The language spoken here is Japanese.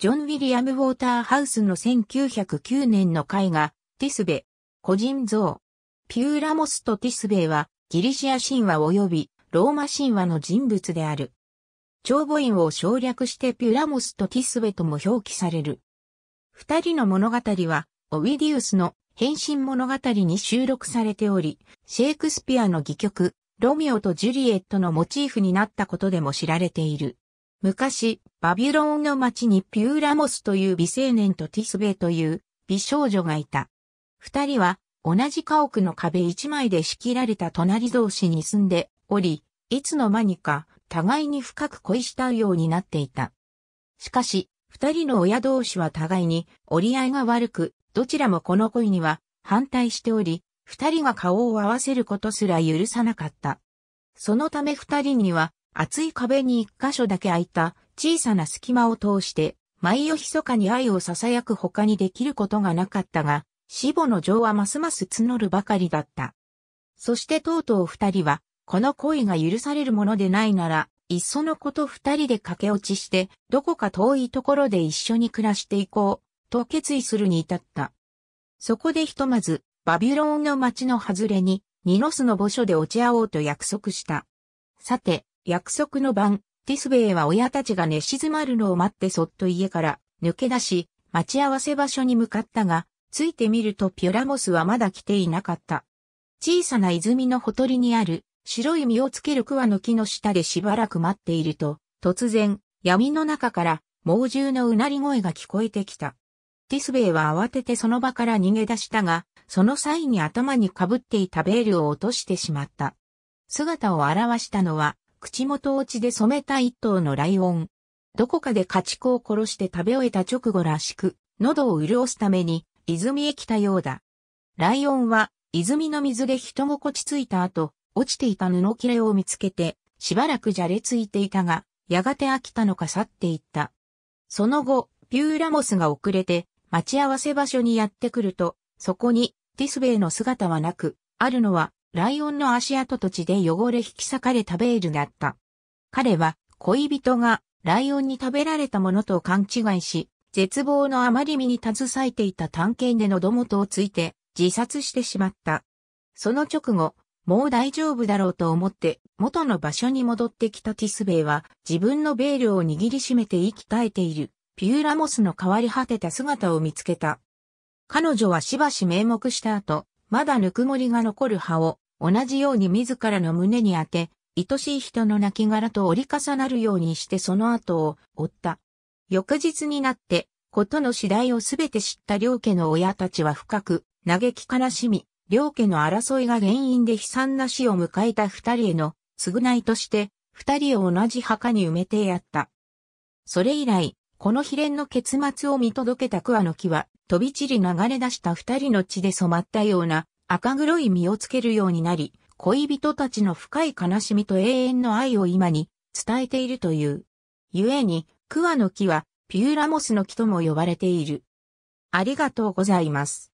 ジョン・ウィリアム・ウォーターハウスの1909年の絵画、ティスベ、個人像。ピューラモスとティスベは、ギリシア神話及びローマ神話の人物である。長母院を省略してピューラモスとティスベとも表記される。二人の物語は、オウィディウスの変身物語に収録されており、シェイクスピアの戯曲、ロミオとジュリエットのモチーフになったことでも知られている。昔、バビュロンの町にピューラモスという美青年とティスベという美少女がいた。二人は同じ家屋の壁一枚で仕切られた隣同士に住んでおり、いつの間にか互いに深く恋したようになっていた。しかし、二人の親同士は互いに折り合いが悪く、どちらもこの恋には反対しており、二人が顔を合わせることすら許さなかった。そのため二人には厚い壁に一箇所だけ開いた小さな隙間を通して、毎夜密かに愛を囁く他にできることがなかったが、死母の情はますます募るばかりだった。そしてとうとう二人は、この恋が許されるものでないなら、いっそのこと二人で駆け落ちして、どこか遠いところで一緒に暮らしていこう、と決意するに至った。そこでひとまず、バビロンの町の外れに、ニノスの墓所で落ち合おうと約束した。さて、約束の晩、ティスベイは親たちが寝静まるのを待ってそっと家から抜け出し、待ち合わせ場所に向かったが、ついてみるとピュラモスはまだ来ていなかった。小さな泉のほとりにある白い実をつける桑の木の下でしばらく待っていると、突然、闇の中から猛獣のうなり声が聞こえてきた。ティスベイは慌ててその場から逃げ出したが、その際に頭にかぶっていたベールを落としてしまった。姿を現したのは口元落ちで染めた一頭のライオン。どこかで家畜を殺して食べ終えた直後らしく、喉を潤すために、泉へ来たようだ。ライオンは、泉の水で人も地ちついた後、落ちていた布切れを見つけて、しばらくじゃれついていたが、やがて飽きたのか去っていった。その後、ピューラモスが遅れて、待ち合わせ場所にやってくると、そこに、ディスベイの姿はなく、あるのは、ライオンの足跡と血で汚れ引き裂かれたベールだった。彼は恋人がライオンに食べられたものと勘違いし、絶望のあまり身に携えていた探検で喉元をついて自殺してしまった。その直後、もう大丈夫だろうと思って元の場所に戻ってきたティスベイは自分のベールを握りしめて息絶えているピューラモスの変わり果てた姿を見つけた。彼女はしばし名目した後、まだぬくもりが残る葉を同じように自らの胸に当て、愛しい人の亡骸と折り重なるようにしてその後を追った。翌日になって、ことの次第をすべて知った両家の親たちは深く、嘆き悲しみ、両家の争いが原因で悲惨な死を迎えた二人への償いとして、二人を同じ墓に埋めてやった。それ以来、この秘伝の結末を見届けた桑の木は、飛び散り流れ出した二人の血で染まったような赤黒い実をつけるようになり、恋人たちの深い悲しみと永遠の愛を今に伝えているという。故に、桑の木はピューラモスの木とも呼ばれている。ありがとうございます。